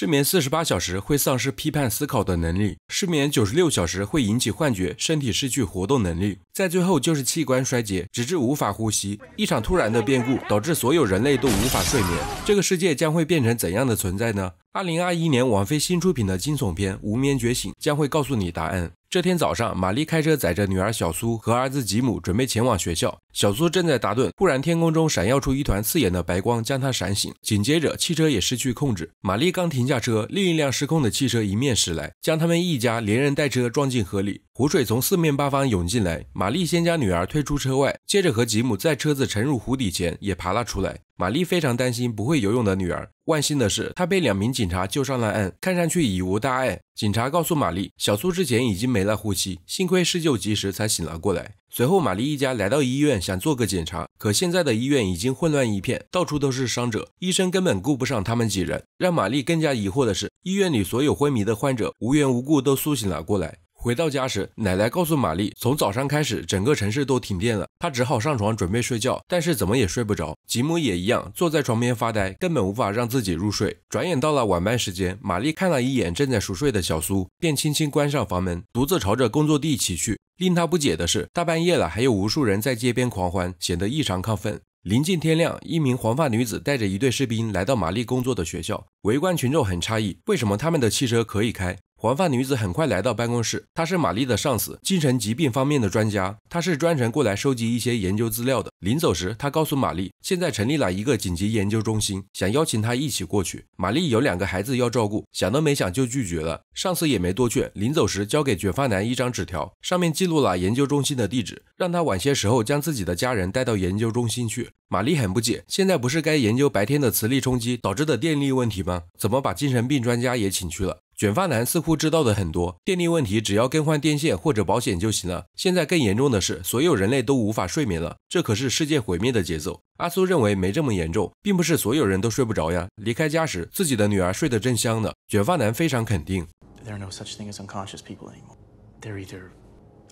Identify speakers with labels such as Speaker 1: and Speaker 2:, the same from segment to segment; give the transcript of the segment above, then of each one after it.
Speaker 1: 失眠四十八小时会丧失批判思考的能力，失眠九十六小时会引起幻觉，身体失去活动能力，在最后就是器官衰竭，直至无法呼吸。一场突然的变故导致所有人类都无法睡眠，这个世界将会变成怎样的存在呢？二零二一年王菲新出品的惊悚片《无眠觉醒》将会告诉你答案。这天早上，玛丽开车载着女儿小苏和儿子吉姆，准备前往学校。小苏正在打盹，忽然天空中闪耀出一团刺眼的白光，将她闪醒。紧接着，汽车也失去控制。玛丽刚停下车，另一辆失控的汽车迎面驶来，将他们一家连人带车撞进河里。湖水从四面八方涌进来。玛丽先将女儿推出车外，接着和吉姆在车子沉入湖底前也爬了出来。玛丽非常担心不会游泳的女儿。万幸的是，她被两名警察救上了岸，看上去已无大碍。警察告诉玛丽，小苏之前已经没了呼吸，幸亏施救及时，才醒了过来。随后，玛丽一家来到医院，想做个检查。可现在的医院已经混乱一片，到处都是伤者，医生根本顾不上他们几人。让玛丽更加疑惑的是，医院里所有昏迷的患者无缘无故都苏醒了过来。回到家时，奶奶告诉玛丽，从早上开始整个城市都停电了。她只好上床准备睡觉，但是怎么也睡不着。吉姆也一样，坐在床边发呆，根本无法让自己入睡。转眼到了晚班时间，玛丽看了一眼正在熟睡的小苏，便轻轻关上房门，独自朝着工作地骑去。令她不解的是，大半夜了，还有无数人在街边狂欢，显得异常亢奋。临近天亮，一名黄发女子带着一队士兵来到玛丽工作的学校，围观群众很诧异，为什么他们的汽车可以开？黄发女子很快来到办公室，她是玛丽的上司，精神疾病方面的专家。她是专程过来收集一些研究资料的。临走时，她告诉玛丽，现在成立了一个紧急研究中心，想邀请她一起过去。玛丽有两个孩子要照顾，想都没想就拒绝了。上司也没多劝，临走时交给卷发男一张纸条，上面记录了研究中心的地址，让他晚些时候将自己的家人带到研究中心去。玛丽很不解，现在不是该研究白天的磁力冲击导致的电力问题吗？怎么把精神病专家也请去了？卷发男似乎知道的很多，电力问题只要更换电线或者保险就行了。现在更严重的是，所有人类都无法睡眠了，这可是世界毁灭的节奏。阿苏认为没这么严重，并不是所有人都睡不着呀。离开家时，自己的女儿睡得正香呢。卷发男非常肯定。there are no such thing as unconscious people anymore。they're either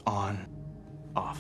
Speaker 1: on off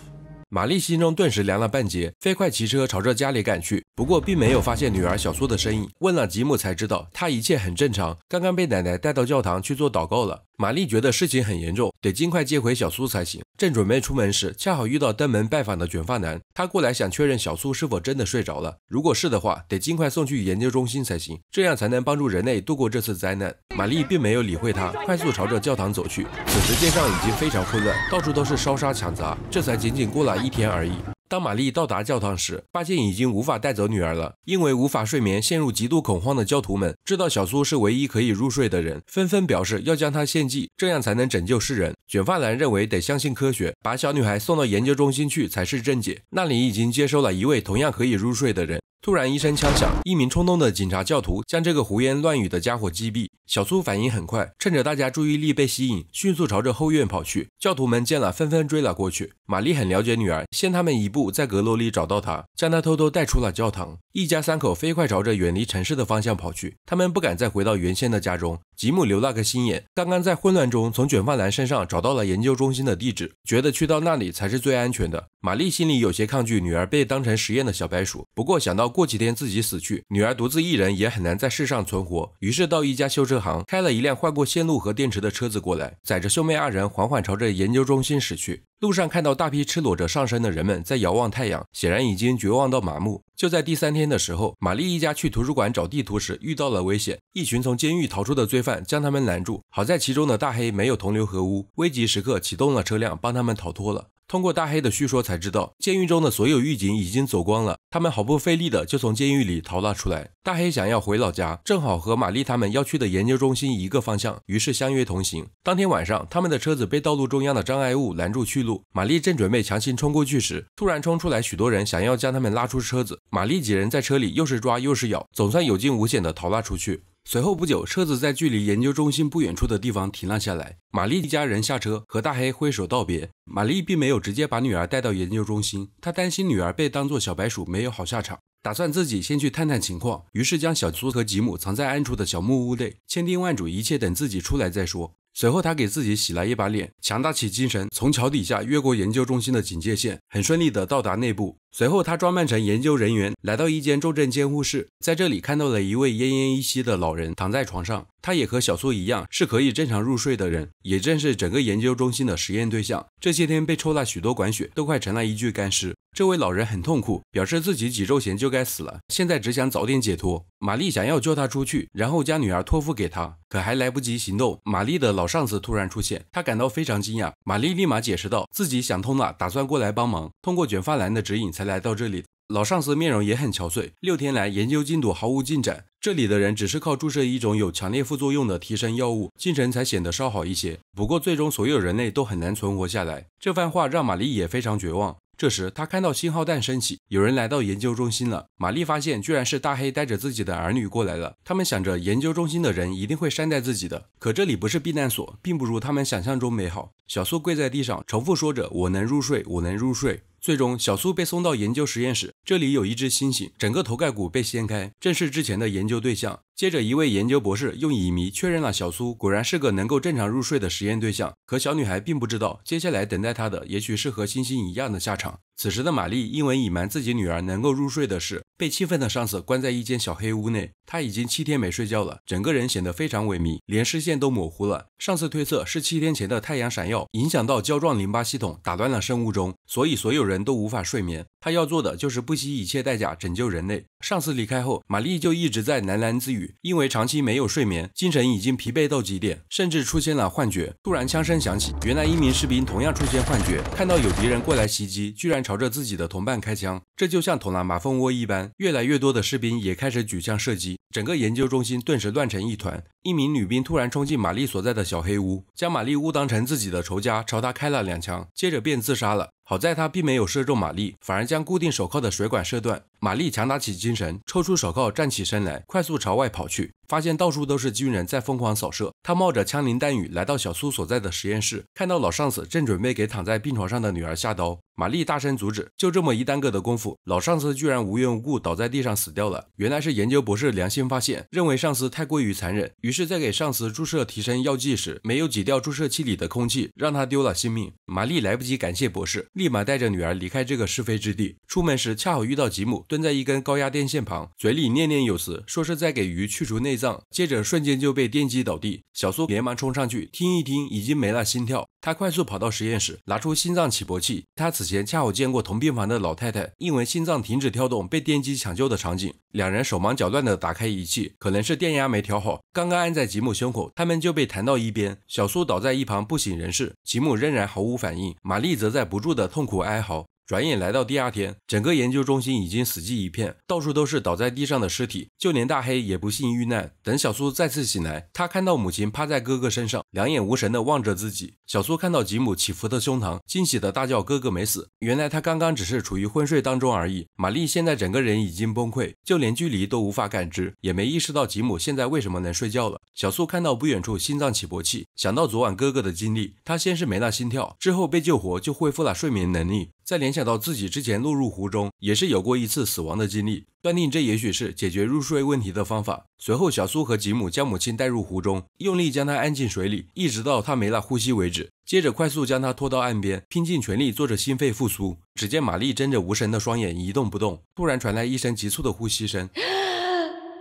Speaker 1: 玛丽心中顿时凉了半截，飞快骑车朝着家里赶去。不过并没有发现女儿小苏的身影，问了吉姆才知道，她一切很正常，刚刚被奶奶带到教堂去做祷告了。玛丽觉得事情很严重，得尽快接回小苏才行。正准备出门时，恰好遇到登门拜访的卷发男，他过来想确认小苏是否真的睡着了，如果是的话，得尽快送去研究中心才行，这样才能帮助人类度过这次灾难。玛丽并没有理会他，快速朝着教堂走去。此时街上已经非常混乱，到处都是烧杀抢砸，这才仅仅过了一天而已。当玛丽到达教堂时，发现已经无法带走女儿了，因为无法睡眠、陷入极度恐慌的教徒们知道小苏是唯一可以入睡的人，纷纷表示要将她献祭，这样才能拯救世人。卷发男认为得相信科学，把小女孩送到研究中心去才是正解。那里已经接收了一位同样可以入睡的人。突然一声枪响，一名冲动的警察教徒将这个胡言乱语的家伙击毙。小苏反应很快，趁着大家注意力被吸引，迅速朝着后院跑去。教徒们见了，纷纷追了过去。玛丽很了解女儿，先他们一步在阁楼里找到她，将她偷偷带出了教堂。一家三口飞快朝着远离城市的方向跑去。他们不敢再回到原先的家中。吉姆留了个心眼，刚刚在混乱中从卷发男身上找到了研究中心的地址，觉得去到那里才是最安全的。玛丽心里有些抗拒女儿被当成实验的小白鼠，不过想到。过几天自己死去，女儿独自一人也很难在世上存活。于是到一家修车行，开了一辆换过线路和电池的车子过来，载着兄妹二人，缓缓朝着研究中心驶去。路上看到大批赤裸着上身的人们在遥望太阳，显然已经绝望到麻木。就在第三天的时候，玛丽一家去图书馆找地图时遇到了危险，一群从监狱逃出的罪犯将他们拦住。好在其中的大黑没有同流合污，危急时刻启动了车辆帮他们逃脱了。通过大黑的叙说才知道，监狱中的所有狱警已经走光了，他们毫不费力的就从监狱里逃了出来。大黑想要回老家，正好和玛丽他们要去的研究中心一个方向，于是相约同行。当天晚上，他们的车子被道路中央的障碍物拦住去路。玛丽正准备强行冲过去时，突然冲出来许多人，想要将他们拉出车子。玛丽几人在车里又是抓又是咬，总算有惊无险的逃了出去。随后不久，车子在距离研究中心不远处的地方停了下来。玛丽一家人下车，和大黑挥手道别。玛丽并没有直接把女儿带到研究中心，她担心女儿被当作小白鼠没有好下场，打算自己先去探探情况，于是将小苏和吉姆藏在暗处的小木屋内，千叮万嘱，一切等自己出来再说。随后，他给自己洗了一把脸，强大起精神，从桥底下越过研究中心的警戒线，很顺利地到达内部。随后，他装扮成研究人员，来到一间重症监护室，在这里看到了一位奄奄一息的老人躺在床上。他也和小苏一样，是可以正常入睡的人，也正是整个研究中心的实验对象。这些天被抽了许多管血，都快成了一具干尸。这位老人很痛苦，表示自己几周前就该死了，现在只想早点解脱。玛丽想要救他出去，然后将女儿托付给他，可还来不及行动，玛丽的老上司突然出现，他感到非常惊讶。玛丽立马解释道，自己想通了，打算过来帮忙。通过卷发男的指引才来到这里。老上司面容也很憔悴，六天来研究进度毫无进展。这里的人只是靠注射一种有强烈副作用的提升药物，精神才显得稍好一些。不过最终所有人类都很难存活下来。这番话让玛丽也非常绝望。这时，他看到信号弹升起，有人来到研究中心了。玛丽发现，居然是大黑带着自己的儿女过来了。他们想着，研究中心的人一定会善待自己的。可这里不是避难所，并不如他们想象中美好。小素跪在地上，重复说着：“我能入睡，我能入睡。”最终，小素被送到研究实验室。这里有一只猩猩，整个头盖骨被掀开，正是之前的研究对象。接着，一位研究博士用乙醚确认了小苏果然是个能够正常入睡的实验对象。可小女孩并不知道，接下来等待她的也许是和星星一样的下场。此时的玛丽因为隐瞒自己女儿能够入睡的事，被气愤的上司关在一间小黑屋内。他已经七天没睡觉了，整个人显得非常萎靡，连视线都模糊了。上司推测是七天前的太阳闪耀影响到胶状淋巴系统，打乱了生物钟，所以所有人都无法睡眠。他要做的就是不惜一切代价拯救人类。上司离开后，玛丽就一直在喃喃自语。因为长期没有睡眠，精神已经疲惫到极点，甚至出现了幻觉。突然枪声响起，原来一名士兵同样出现幻觉，看到有敌人过来袭击，居然朝着自己的同伴开枪，这就像捅了马蜂窝一般。越来越多的士兵也开始举枪射击，整个研究中心顿时乱成一团。一名女兵突然冲进玛丽所在的小黑屋，将玛丽误当成自己的仇家，朝她开了两枪，接着便自杀了。好在她并没有射中玛丽，反而将固定手铐的水管射断。玛丽强打起精神，抽出手铐，站起身来，快速朝外跑去。发现到处都是军人在疯狂扫射，他冒着枪林弹雨来到小苏所在的实验室，看到老上司正准备给躺在病床上的女儿下刀，玛丽大声阻止。就这么一耽搁的功夫，老上司居然无缘无故倒在地上死掉了。原来是研究博士良心发现，认为上司太过于残忍，于是，在给上司注射提升药剂时，没有挤掉注射器里的空气，让他丢了性命。玛丽来不及感谢博士，立马带着女儿离开这个是非之地。出门时恰好遇到吉姆。蹲在一根高压电线旁，嘴里念念有词，说是在给鱼去除内脏，接着瞬间就被电击倒地。小苏连忙冲上去听一听，已经没了心跳。他快速跑到实验室，拿出心脏起搏器。他此前恰好见过同病房的老太太因为心脏停止跳动被电击抢救的场景。两人手忙脚乱的打开仪器，可能是电压没调好，刚刚按在吉姆胸口，他们就被弹到一边。小苏倒在一旁不省人事，吉姆仍然毫无反应，玛丽则在不住的痛苦哀嚎。转眼来到第二天，整个研究中心已经死寂一片，到处都是倒在地上的尸体，就连大黑也不幸遇难。等小苏再次醒来，他看到母亲趴在哥哥身上，两眼无神的望着自己。小苏看到吉姆起伏的胸膛，惊喜的大叫：“哥哥没死！原来他刚刚只是处于昏睡当中而已。”玛丽现在整个人已经崩溃，就连距离都无法感知，也没意识到吉姆现在为什么能睡觉了。小苏看到不远处心脏起搏器，想到昨晚哥哥的经历，他先是没了心跳，之后被救活就恢复了睡眠能力。再联想到自己之前落入湖中，也是有过一次死亡的经历，断定这也许是解决入睡问题的方法。随后，小苏和吉姆将母亲带入湖中，用力将她按进水里，一直到她没了呼吸为止。接着，快速将她拖到岸边，拼尽全力做着心肺复苏。只见玛丽睁着无神的双眼，一动不动。突然传来一声急促的呼吸声。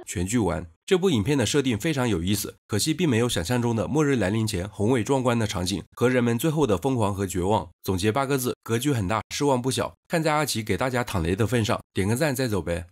Speaker 1: 全剧完。这部影片的设定非常有意思，可惜并没有想象中的末日来临前宏伟壮观的场景和人们最后的疯狂和绝望。总结八个字：格局很大，失望不小。看在阿奇给大家淌雷的份上，点个赞再走呗。